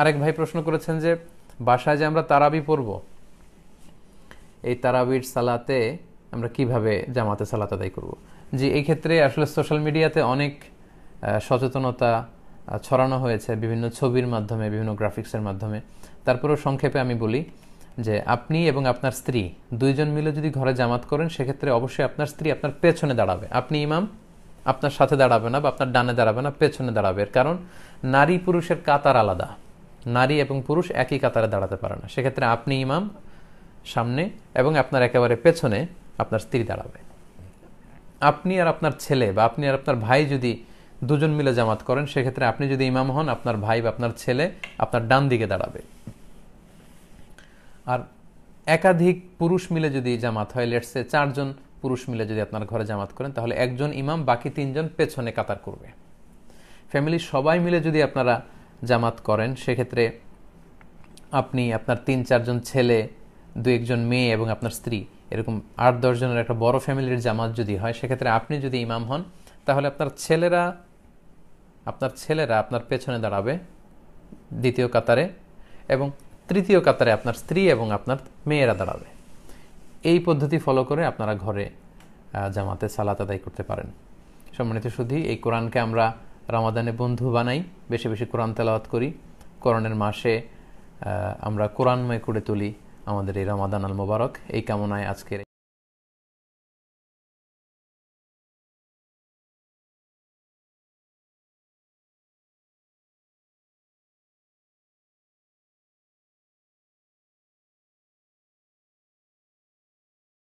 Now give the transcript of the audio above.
আরেক ভাই প্রশ্ন করেছেন যে বাসায় যে আমরা তারাবি পড়ব এই তারাবির সালাতে আমরা কিভাবে জামাতে সালাত আদায় করব জি এই ক্ষেত্রে আসলে সোশ্যাল মিডিয়াতে অনেক সচেতনতা ছড়ানো হয়েছে বিভিন্ন ছবির মাধ্যমে বিভিন্ন গ্রাফিক্সের মাধ্যমে তারপরেও সংক্ষেপে আমি বলি যে আপনি এবং আপনার স্ত্রী দুইজন মিলে যদি ঘরে জামাত করেন সেক্ষেত্রে অবশ্যই আপনার স্ত্রী আপনার পেছনে দাঁড়াবে আপনি ইমাম আপনার সাথে দাঁড়াবে না বা আপনার ডানে দাঁড়াবে না পেছনে দাঁড়াবে কারণ নারী পুরুষের কাতার আলাদা নারী এবং পুরুষ একই কাতারে দাঁড়াতে পারে না সেক্ষেত্রে আপনি ইমাম সামনে এবং আপনার একেবারে পেছনে আপনার স্ত্রী দাঁড়াবে আপনি আর আপনার ছেলে বা আপনি আর আপনার ভাই যদি দুজন মিলে জামাত করেন সেক্ষেত্রে আপনি যদি ইমাম হন আপনার ভাই বা আপনার ছেলে আপনার ডান দিকে দাঁড়াবে আর একাধিক পুরুষ মিলে যদি জামাত হয় লেটসে চারজন পুরুষ মিলে যদি আপনার ঘরে জামাত করেন তাহলে একজন ইমাম বাকি তিনজন পেছনে কাতার করবে ফ্যামিলির সবাই মিলে যদি আপনারা জামাত করেন সেক্ষেত্রে আপনি আপনার তিন চারজন ছেলে দু একজন মেয়ে এবং আপনার স্ত্রী এরকম আট দশজনের একটা বড় ফ্যামিলির জামাত যদি হয় সেক্ষেত্রে আপনি যদি ইমাম হন তাহলে আপনার ছেলেরা আপনার ছেলেরা আপনার পেছনে দাঁড়াবে দ্বিতীয় কাতারে এবং তৃতীয় কাতারে আপনার স্ত্রী এবং আপনার মেয়েরা দাঁড়াবে এই পদ্ধতি ফলো করে আপনারা ঘরে জামাতে সালাত আদায় করতে পারেন সম্মানিত শুধু এই কোরআনকে আমরা রামাদানে বন্ধু বানাই বেশি বেশি কোরআন তেলাওয়াত করি করণের মাসে আমরা কোরআনময় করে তুলি আমাদের এই রামাদান আল মোবারক এই কামনায় আজকের